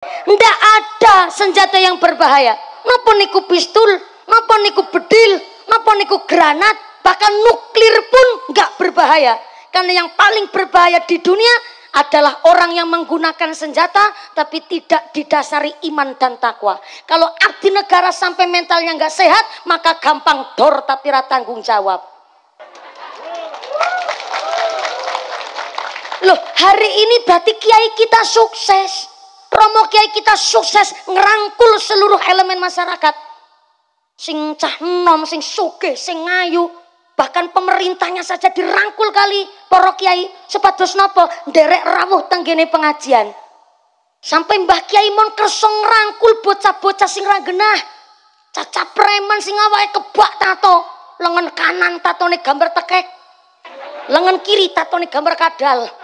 Tidak ada senjata yang berbahaya. Napa niku pistol, napa niku bedil, napa niku granat, bahkan nuklir pun nggak berbahaya. Karena yang paling berbahaya di dunia adalah orang yang menggunakan senjata tapi tidak didasari iman dan takwa. Kalau abdi negara sampai mentalnya nggak sehat, maka gampang dor tapi tanggung jawab. Loh, hari ini berarti kiai kita sukses promo kiai kita sukses ngerangkul seluruh elemen masyarakat sing cah nom sing suge sing ngayu bahkan pemerintahnya saja dirangkul kali para kiai sepados napa derek rawuh tenggene pengajian sampai mbah kiai mon kersong ngerangkul bocah-bocah sing ranggenah caca preman sing awake kebak tato lengan kanan tato gambar tekek lengan kiri tato gambar kadal